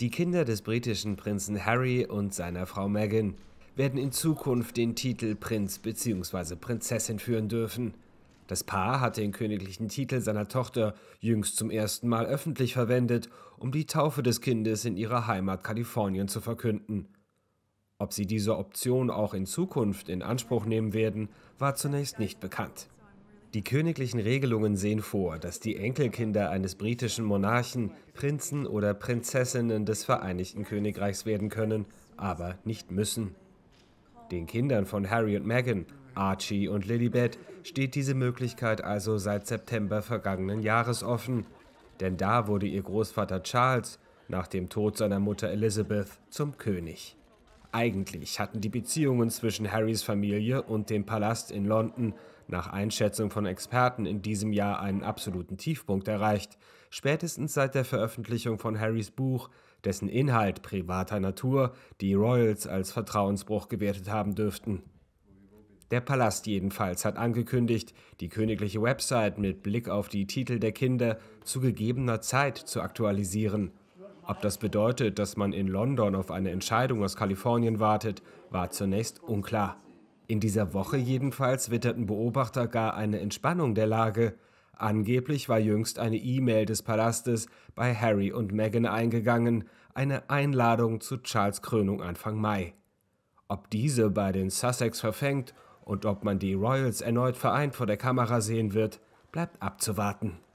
Die Kinder des britischen Prinzen Harry und seiner Frau Meghan werden in Zukunft den Titel Prinz bzw. Prinzessin führen dürfen. Das Paar hat den königlichen Titel seiner Tochter jüngst zum ersten Mal öffentlich verwendet, um die Taufe des Kindes in ihrer Heimat Kalifornien zu verkünden. Ob sie diese Option auch in Zukunft in Anspruch nehmen werden, war zunächst nicht bekannt. Die königlichen Regelungen sehen vor, dass die Enkelkinder eines britischen Monarchen Prinzen oder Prinzessinnen des Vereinigten Königreichs werden können, aber nicht müssen. Den Kindern von Harry und Meghan, Archie und Lilibet, steht diese Möglichkeit also seit September vergangenen Jahres offen, denn da wurde ihr Großvater Charles nach dem Tod seiner Mutter Elizabeth zum König. Eigentlich hatten die Beziehungen zwischen Harrys Familie und dem Palast in London nach Einschätzung von Experten in diesem Jahr einen absoluten Tiefpunkt erreicht, spätestens seit der Veröffentlichung von Harrys Buch, dessen Inhalt privater Natur die Royals als Vertrauensbruch gewertet haben dürften. Der Palast jedenfalls hat angekündigt, die königliche Website mit Blick auf die Titel der Kinder zu gegebener Zeit zu aktualisieren. Ob das bedeutet, dass man in London auf eine Entscheidung aus Kalifornien wartet, war zunächst unklar. In dieser Woche jedenfalls witterten Beobachter gar eine Entspannung der Lage. Angeblich war jüngst eine E-Mail des Palastes bei Harry und Meghan eingegangen, eine Einladung zu Charles Krönung Anfang Mai. Ob diese bei den Sussex verfängt und ob man die Royals erneut vereint vor der Kamera sehen wird, bleibt abzuwarten.